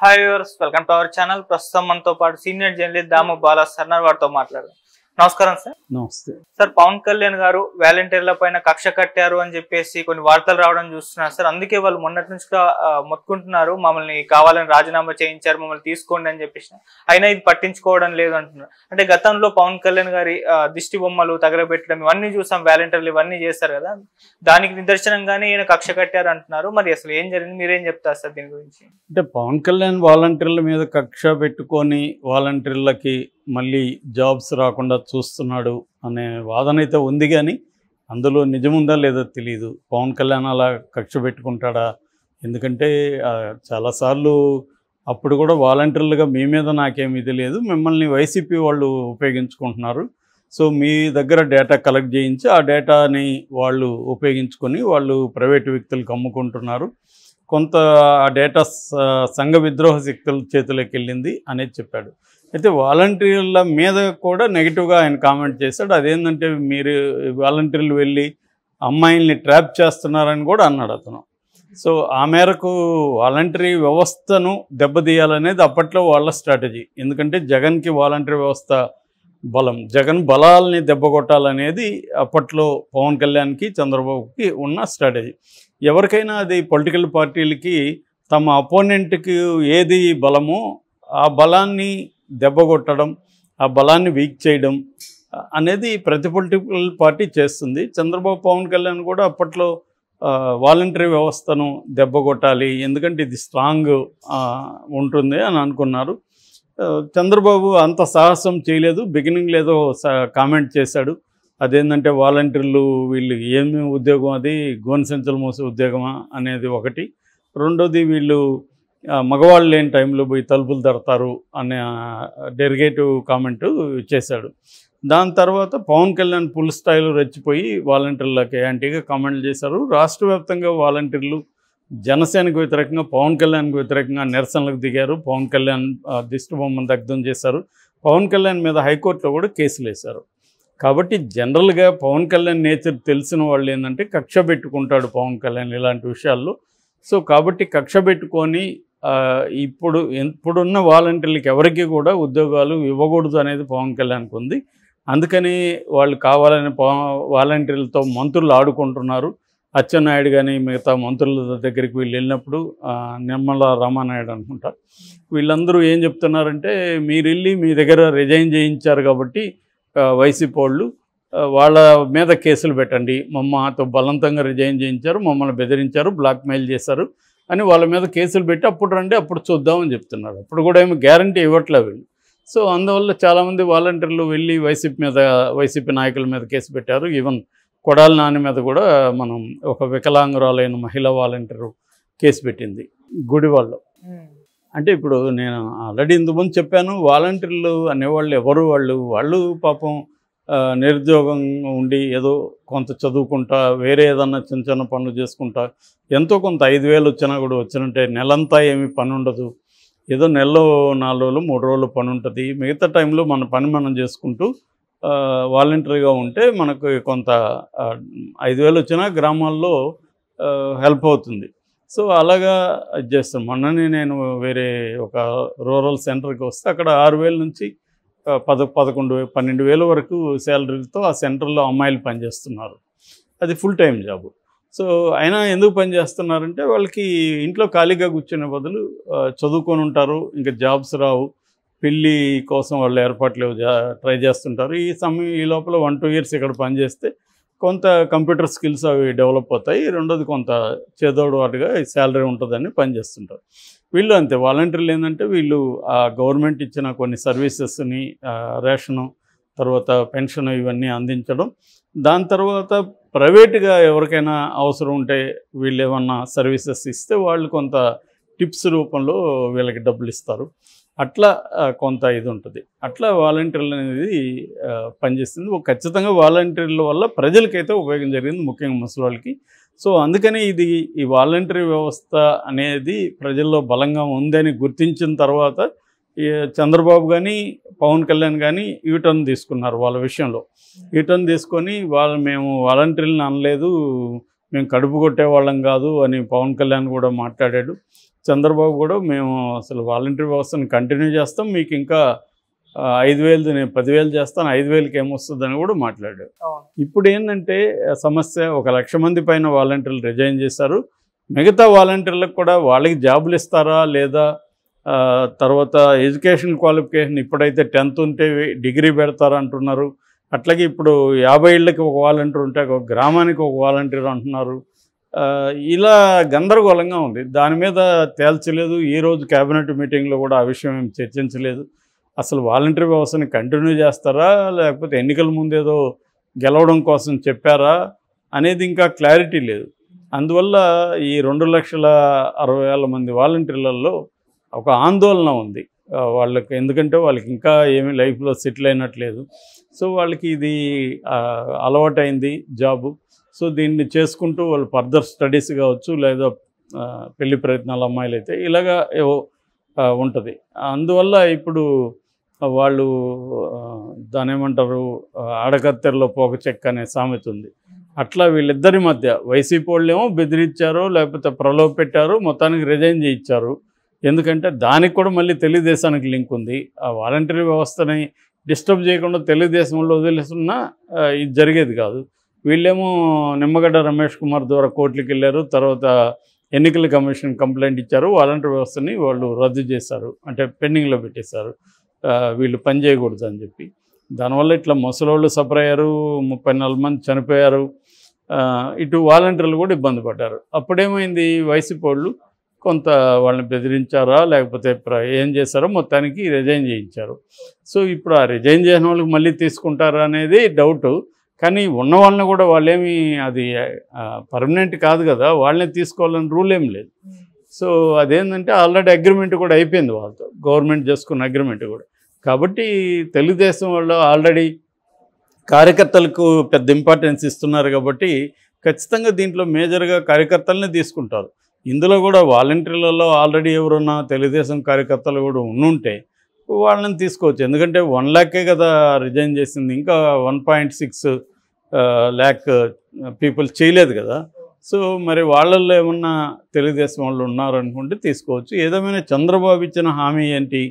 hi welcome to our channel ప్రస్తుతం మనతో పాటు సీనియర్ జర్నలిస్ట్ దాము బాలా సర్నర్ వారితో మాట్లాడదాం నమస్కారం సార్ నమస్తే సార్ పవన్ కళ్యాణ్ గారు వాలంటీర్ల పైన కక్ష కట్టారు అని చెప్పేసి కొన్ని వార్తలు రావడం చూస్తున్నారు సార్ అందుకే వాళ్ళు మొన్నటి నుంచి మొత్తుకుంటున్నారు మమ్మల్ని కావాలని రాజీనామా చేయించారు మమ్మల్ని తీసుకోండి అని చెప్పేసి అయినా ఇది పట్టించుకోవడం లేదు అంటున్నారు అంటే గతంలో పవన్ కళ్యాణ్ గారి దిష్టి బొమ్మలు తగలబెట్టడం ఇవన్నీ చూసాం వాలంటీర్లు ఇవన్నీ చేస్తారు కదా దానికి నిదర్శనంగానే ఈయన కక్ష కట్టారు అంటున్నారు మరి అసలు ఏం జరిగింది మీరేం చెప్తారు సార్ దీని గురించి అంటే పవన్ కళ్యాణ్ వాలంటీర్ల మీద కక్ష పెట్టుకొని వాలంటీర్లకి మళ్ళీ జాబ్స్ రాకుండా చూస్తున్నాడు అనే వాదన అయితే ఉంది కానీ అందులో నిజముందా లేదో తెలియదు పవన్ కళ్యాణ్ అలా కక్ష పెట్టుకుంటాడా ఎందుకంటే చాలాసార్లు అప్పుడు కూడా వాలంటీర్లుగా మీ మీద ఇది లేదు మిమ్మల్ని వైసీపీ వాళ్ళు ఉపయోగించుకుంటున్నారు సో మీ దగ్గర డేటా కలెక్ట్ చేయించి ఆ డేటాని వాళ్ళు ఉపయోగించుకొని వాళ్ళు ప్రైవేటు వ్యక్తులకు అమ్ముకుంటున్నారు కొంత ఆ డేటా సంఘ విద్రోహ శక్తుల చేతిలోకి వెళ్ళింది అనేది చెప్పాడు అయితే వాలంటీర్ల మీద కూడా నెగిటివ్గా ఆయన కామెంట్ చేశాడు అదేంటంటే మీరు వాలంటీర్లు వెళ్ళి అమ్మాయిల్ని ట్రాప్ చేస్తున్నారని కూడా అన్నాడు అతను సో ఆ మేరకు వాలంటరీ వ్యవస్థను దెబ్బతీయాలనేది అప్పట్లో వాళ్ళ స్ట్రాటజీ ఎందుకంటే జగన్కి వాలంటరీ వ్యవస్థ బలం జగన్ బలాలని దెబ్బకొట్టాలనేది అప్పట్లో పవన్ కళ్యాణ్కి చంద్రబాబుకి ఉన్న స్ట్రాటజీ ఎవరికైనా అది పొలిటికల్ పార్టీలకి తమ అపోనెంట్కి ఏది బలమో ఆ బలాన్ని దెబ్బ కొట్టడం ఆ బలాన్ని వీక్ చేయడం అనేది ప్రతి పొలిటికల్ పార్టీ చేస్తుంది చంద్రబాబు పవన్ కళ్యాణ్ కూడా అప్పట్లో వాలంటరీ వ్యవస్థను దెబ్బ కొట్టాలి ఎందుకంటే ఇది స్ట్రాంగ్ ఉంటుంది అని అనుకున్నారు చంద్రబాబు అంత సాహసం చేయలేదు బిగినింగ్ ఏదో కామెంట్ చేశాడు అదేంటంటే వాలంటీర్లు వీళ్ళు ఏమి ఉద్యోగం అది గోనసంచులు మోసే ఉద్యోగమా అనేది ఒకటి రెండోది వీళ్ళు మగవాళ్ళు లేని టైంలో పోయి తలుపులు తడతారు అనే డెరిగేటివ్ కామెంటు చేశాడు దాని తర్వాత పవన్ కళ్యాణ్ పుల్ స్థాయిలో రెచ్చిపోయి వాలంటీర్లకి యాంటీగా కామెంట్లు చేశారు రాష్ట్ర వ్యాప్తంగా వాలంటీర్లు జనసేనకు వ్యతిరేకంగా పవన్ కళ్యాణ్కు వ్యతిరేకంగా నిరసనలకు దిగారు పవన్ కళ్యాణ్ దిష్టిబొమ్మను దగ్ధం చేశారు పవన్ కళ్యాణ్ మీద హైకోర్టులో కూడా కేసులు వేశారు కాబట్టి జనరల్గా పవన్ కళ్యాణ్ నేచర్ తెలిసిన వాళ్ళు ఏంటంటే కక్ష పెట్టుకుంటాడు పవన్ కళ్యాణ్ ఇలాంటి విషయాల్లో సో కాబట్టి కక్ష పెట్టుకొని ఇప్పుడు ఇప్పుడున్న వాలంటీర్లకు ఎవరికి కూడా ఉద్యోగాలు ఇవ్వకూడదు అనేది పవన్ కళ్యాణ్కి ఉంది అందుకని వాళ్ళు కావాలని వాలంటీర్లతో మంత్రులు ఆడుకుంటున్నారు అచ్చెన్నాయుడు కానీ మిగతా మంత్రుల దగ్గరికి వీళ్ళు వెళ్ళినప్పుడు నిర్మల రామానాయుడు అనుకుంటారు వీళ్ళందరూ ఏం చెప్తున్నారంటే మీరు వెళ్ళి మీ దగ్గర రిజైన్ చేయించారు కాబట్టి వైసీపీ వాళ్ళు వాళ్ళ మీద కేసులు పెట్టండి మమ్మతో బలవంతంగా రిజైన్ చేయించారు మమ్మల్ని బెదిరించారు బ్లాక్మెయిల్ చేశారు అని వాళ్ళ మీద కేసులు పెట్టి అప్పుడు రండి అప్పుడు చూద్దామని చెప్తున్నారు అప్పుడు కూడా ఏమి గ్యారంటీ ఇవ్వట్లే వీళ్ళు సో అందువల్ల చాలామంది వాలంటీర్లు వెళ్ళి వైసీపీ మీద వైసీపీ నాయకుల మీద కేసు పెట్టారు ఈవెన్ కొడాల నాని మీద కూడా మనం ఒక వికలాంగురాలైన మహిళా వాలంటీరు కేసు పెట్టింది గుడి వాళ్ళు అంటే ఇప్పుడు నేను ఆల్రెడీ ఇంతకుముందు చెప్పాను వాలంటీర్లు అనేవాళ్ళు ఎవరు వాళ్ళు వాళ్ళు పాపం నిరుద్యోగం ఉండి ఏదో కొంత చదువుకుంటా వేరే ఏదన్నా చిన్న చిన్న పనులు చేసుకుంటా ఎంతో కొంత ఐదు వేలు వచ్చినా కూడా వచ్చినంటే నెలంతా ఏమి పని ఉండదు ఏదో నెలలో నాలుగు రోజులు మూడు రోజులు పని ఉంటుంది మిగతా టైంలో మన పని మనం చేసుకుంటూ వాలంటరీగా ఉంటే మనకు కొంత ఐదు వేలు వచ్చినా గ్రామాల్లో హెల్ప్ అవుతుంది సో అలాగా చేస్తాం మొన్ననే నేను వేరే ఒక రూరల్ సెంటర్కి వస్తే అక్కడ ఆరు వేల నుంచి పద పదకొండు పన్నెండు వేల వరకు శాలరీతో ఆ సెంటర్లో అమ్మాయిలు పనిచేస్తున్నారు అది ఫుల్ టైం జాబ్ సో అయినా ఎందుకు పనిచేస్తున్నారంటే వాళ్ళకి ఇంట్లో ఖాళీగా కూర్చునే బదులు చదువుకొని ఉంటారు ఇంకా జాబ్స్ రావు పెళ్ళి కోసం వాళ్ళు ఏర్పాట్లు ట్రై చేస్తుంటారు ఈ సమయం ఈ లోపల వన్ టూ ఇయర్స్ ఇక్కడ పనిచేస్తే కొంత కంప్యూటర్ స్కిల్స్ అవి డెవలప్ అవుతాయి రెండోది కొంత చేదోడు వాటిగా శాలరీ ఉంటుందని పనిచేస్తుంటారు వీళ్ళు అంతే వాలంటీర్లు ఏంటంటే వీళ్ళు ఆ గవర్నమెంట్ ఇచ్చిన కొన్ని సర్వీసెస్ని రేషను తర్వాత పెన్షన్ ఇవన్నీ అందించడం దాని తర్వాత ప్రైవేట్గా ఎవరికైనా అవసరం ఉంటే వీళ్ళు ఏమన్నా సర్వీసెస్ ఇస్తే వాళ్ళు కొంత టిప్స్ రూపంలో వీళ్ళకి డబ్బులు ఇస్తారు అట్లా కొంత ఇది ఉంటుంది అట్లా వాలంటీర్లు అనేది పనిచేస్తుంది ఖచ్చితంగా వాలంటీర్ల వల్ల ప్రజలకైతే ఉపయోగం జరిగింది ముఖ్యంగా ముసలి సో అందుకని ఇది ఈ వాలంటరీ వ్యవస్థ అనేది ప్రజల్లో బలంగా ఉందని గుర్తించిన తర్వాత చంద్రబాబు కానీ పవన్ కళ్యాణ్ కానీ యూటర్న్ తీసుకున్నారు వాళ్ళ విషయంలో యూటర్న్ తీసుకొని వాళ్ళు మేము వాలంటీర్లను అనలేదు మేము కడుపు కొట్టేవాళ్ళం కాదు అని పవన్ కళ్యాణ్ కూడా మాట్లాడాడు చంద్రబాబు కూడా మేము అసలు వాలంటీర్ వ్యవస్థను కంటిన్యూ చేస్తాం మీకు ఇంకా ఐదు వేలు నేను పదివేలు చేస్తాను ఐదు వేలకి ఏమొస్తుందని కూడా మాట్లాడాడు ఇప్పుడు ఏంటంటే సమస్య ఒక లక్ష మంది పైన వాలంటీర్లు రిజైన్ చేశారు మిగతా వాలంటీర్లకు కూడా వాళ్ళకి జాబులు ఇస్తారా లేదా తర్వాత ఎడ్యుకేషన్ క్వాలిఫికేషన్ ఇప్పుడైతే టెన్త్ ఉంటే డిగ్రీ పెడతారా అంటున్నారు అట్లాగే ఇప్పుడు యాభై ఏళ్ళకి ఒక వాలంటీర్ ఉంటే ఒక గ్రామానికి ఒక వాలంటీర్ అంటున్నారు ఇలా గందరగోళంగా ఉంది దాని మీద తేల్చలేదు ఈరోజు క్యాబినెట్ మీటింగ్లో కూడా ఆ విషయం ఏం చర్చించలేదు అసలు వాలంటీర్ వ్యవస్థని కంటిన్యూ చేస్తారా లేకపోతే ఎన్నికల ముందేదో గెలవడం కోసం చెప్పారా అనేది ఇంకా క్లారిటీ లేదు అందువల్ల ఈ రెండు లక్షల అరవై వేల మంది వాలంటీర్లలో ఒక ఆందోళన ఉంది వాళ్ళకి ఎందుకంటే వాళ్ళకి ఇంకా ఏమీ లైఫ్లో సెటిల్ అయినట్లేదు సో వాళ్ళకి ఇది అలవాటైంది జాబు సో దీన్ని చేసుకుంటూ వాళ్ళు ఫర్దర్ స్టడీస్ కావచ్చు లేదా పెళ్లి ప్రయత్నాలు అమ్మాయిలు అయితే ఇలాగా ఉంటుంది అందువల్ల ఇప్పుడు వాళ్ళు దాని ఏమంటారు ఆడకత్తెరలో పోక చెక్క అనే సామెత ఉంది అట్లా వీళ్ళిద్దరి మధ్య వైసీపీ వాళ్ళేమో బెదిరించారు లేకపోతే ప్రలోభ పెట్టారు మొత్తానికి రిజైన్ చేయించారు ఎందుకంటే దానికి కూడా మళ్ళీ తెలుగుదేశానికి లింక్ ఉంది ఆ వాలంటరీ వ్యవస్థని డిస్టర్బ్ చేయకుండా తెలుగుదేశంలో వదిలేస్తున్నా ఇది జరిగేది కాదు వీళ్ళేమో నిమ్మగడ్డ రమేష్ కుమార్ ద్వారా కోర్టులకు వెళ్ళారు తర్వాత ఎన్నికల కమిషన్ కంప్లైంట్ ఇచ్చారు వాలంటీర్ వ్యవస్థని వాళ్ళు రద్దు చేశారు అంటే పెండింగ్లో పెట్టేశారు వీళ్ళు పని చేయకూడదు అని చెప్పి దానివల్ల ఇట్లా ముసలోళ్ళు సఫర్ అయ్యారు ముప్పై నాలుగు మంది చనిపోయారు ఇటు వాలంటీర్లు కూడా ఇబ్బంది పడ్డారు అప్పుడేమైంది వైసీపీ వాళ్ళు కొంత వాళ్ళని బెదిరించారా లేకపోతే ఏం చేశారో మొత్తానికి రిజైన్ చేయించారు సో ఇప్పుడు ఆ రిజైన్ చేసిన వాళ్ళకి మళ్ళీ తీసుకుంటారా అనేది డౌటు కానీ ఉన్న వాళ్ళని కూడా వాళ్ళేమి అది పర్మనెంట్ కాదు కదా వాళ్ళని తీసుకోవాలని రూల్ ఏం లేదు సో అదేంటంటే ఆల్రెడీ అగ్రిమెంట్ కూడా అయిపోయింది వాళ్ళతో గవర్నమెంట్ చేసుకున్న అగ్రిమెంట్ కూడా కాబట్టి తెలుగుదేశం వాళ్ళు ఆల్రెడీ కార్యకర్తలకు పెద్ద ఇంపార్టెన్స్ ఇస్తున్నారు కాబట్టి ఖచ్చితంగా దీంట్లో మేజర్గా కార్యకర్తలనే తీసుకుంటారు ఇందులో కూడా వాలంటీర్లలో ఆల్రెడీ ఎవరున్నా తెలుగుదేశం కార్యకర్తలు కూడా ఉండుంటే వాళ్ళని తీసుకోవచ్చు ఎందుకంటే వన్ ల్యాకే కదా రిజైన్ చేసింది ఇంకా one point six lakh people చేయలేదు కదా సో మరి వాళ్ళల్లో ఏమన్నా తెలుగుదేశం వాళ్ళు ఉన్నారనుకుంటే తీసుకోవచ్చు ఏదేమైనా చంద్రబాబు ఇచ్చిన హామీ ఏంటి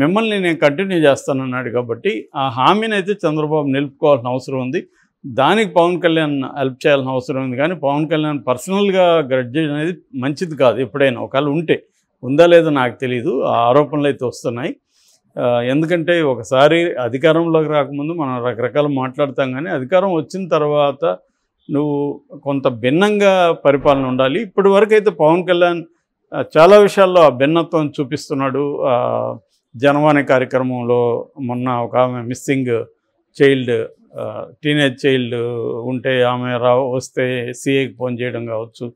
మిమ్మల్ని నేను కంటిన్యూ చేస్తానన్నాడు కాబట్టి ఆ హామీని అయితే చంద్రబాబు నిలుపుకోవాల్సిన అవసరం ఉంది దానికి పవన్ కళ్యాణ్ హెల్ప్ చేయాల్సిన అవసరం ఉంది కానీ పవన్ కళ్యాణ్ పర్సనల్గా గ్రడ్జ్ అనేది మంచిది కాదు ఎప్పుడైనా ఒకవేళ ఉంటే ఉందా లేదో నాకు తెలీదు ఆ ఆరోపణలు అయితే వస్తున్నాయి ఎందుకంటే ఒకసారి అధికారంలోకి రాకముందు మనం రకరకాలు మాట్లాడతాం కానీ అధికారం వచ్చిన తర్వాత నువ్వు కొంత భిన్నంగా పరిపాలన ఉండాలి ఇప్పటి వరకు అయితే పవన్ కళ్యాణ్ చాలా విషయాల్లో ఆ భిన్నత్వం చూపిస్తున్నాడు జనవాణి కార్యక్రమంలో మొన్న ఒక ఆమె మిస్సింగ్ చైల్డ్ టీనేజ్ చైల్డ్ ఉంటే ఆమె రా వస్తే సీఏకి ఫోన్ చేయడం కావచ్చు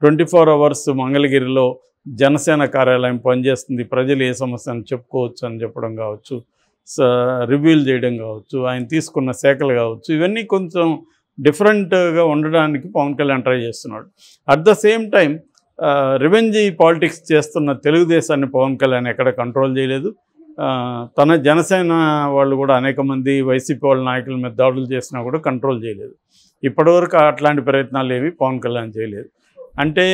ట్వంటీ ఫోర్ అవర్స్ మంగళగిరిలో జనసేన కార్యాలయం పనిచేస్తుంది ప్రజలు ఏ సమస్య అని చెప్పుకోవచ్చు అని చెప్పడం కావచ్చు రివ్యూల్ చేయడం కావచ్చు ఆయన తీసుకున్న శాఖలు కావచ్చు ఇవన్నీ కొంచెం డిఫరెంట్గా ఉండడానికి పవన్ కళ్యాణ్ ట్రై చేస్తున్నాడు at the same time revenge politics చేస్తున్న తెలుగుదేశాన్ని పవన్ కళ్యాణ్ ఎక్కడ కంట్రోల్ చేయలేదు తన జనసేన వాళ్ళు కూడా అనేక మంది వైసీపీ వాళ్ళ నాయకుల మీద దాడులు చేసినా కూడా కంట్రోల్ చేయలేదు ఇప్పటివరకు అట్లాంటి ప్రయత్నాలు ఏవి పవన్ కళ్యాణ్ చేయలేదు అంటే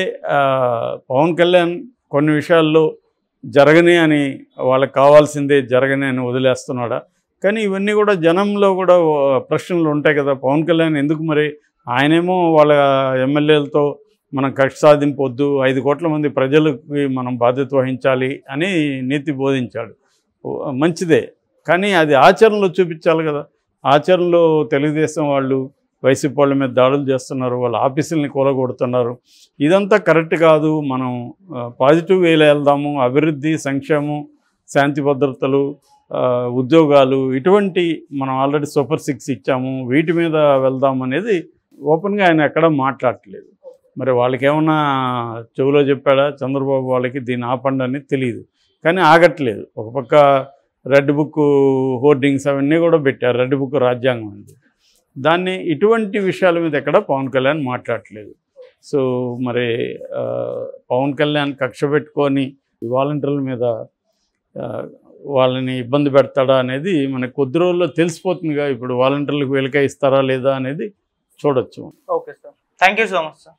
పవన్ కళ్యాణ్ కొన్ని విషయాల్లో జరగని అని వాళ్ళకి కావాల్సిందే జరగని అని వదిలేస్తున్నాడా కానీ ఇవన్నీ కూడా జనంలో కూడా ప్రశ్నలు ఉంటాయి కదా పవన్ కళ్యాణ్ ఎందుకు మరి ఆయనేమో వాళ్ళ ఎమ్మెల్యేలతో మనం కక్ష సాధింపొద్దు ఐదు కోట్ల మంది ప్రజలకి మనం బాధ్యత వహించాలి అని నీతి బోధించాడు మంచిదే కానీ అది ఆచరణలో చూపించాలి కదా ఆచరణలో తెలుగుదేశం వాళ్ళు వైసీపీ వాళ్ళ మీద దాడులు చేస్తున్నారు వాళ్ళ ఆఫీసుల్ని కూలగొడుతున్నారు ఇదంతా కరెక్ట్ కాదు మనం పాజిటివ్ వేలో వెళ్దాము అభివృద్ధి సంక్షేమం శాంతి భద్రతలు ఉద్యోగాలు ఇటువంటి మనం ఆల్రెడీ సూపర్ సిక్స్ ఇచ్చాము వీటి మీద వెళ్దాం అనేది ఓపెన్గా ఆయన ఎక్కడ మాట్లాడలేదు మరి వాళ్ళకేమన్నా చెవులో చెప్పాడా చంద్రబాబు వాళ్ళకి దీన్ని ఆపండి అనేది తెలియదు కానీ ఆగట్లేదు ఒక పక్క రెడ్ బుక్ హోర్డింగ్స్ అవన్నీ కూడా పెట్టారు రెడ్ బుక్ రాజ్యాంగం ఉంది దాన్ని ఇటువంటి విషయాల మీద ఎక్కడ పవన్ కళ్యాణ్ మాట్లాడట్లేదు సో మరి పవన్ కళ్యాణ్ కక్ష పెట్టుకొని వాలంటీర్ల మీద వాళ్ళని ఇబ్బంది పెడతాడా అనేది మనకు కొద్ది రోజుల్లో తెలిసిపోతుందిగా ఇప్పుడు వాలంటీర్లకు వెలుక ఇస్తారా లేదా అనేది చూడొచ్చు okay sir thank so much sir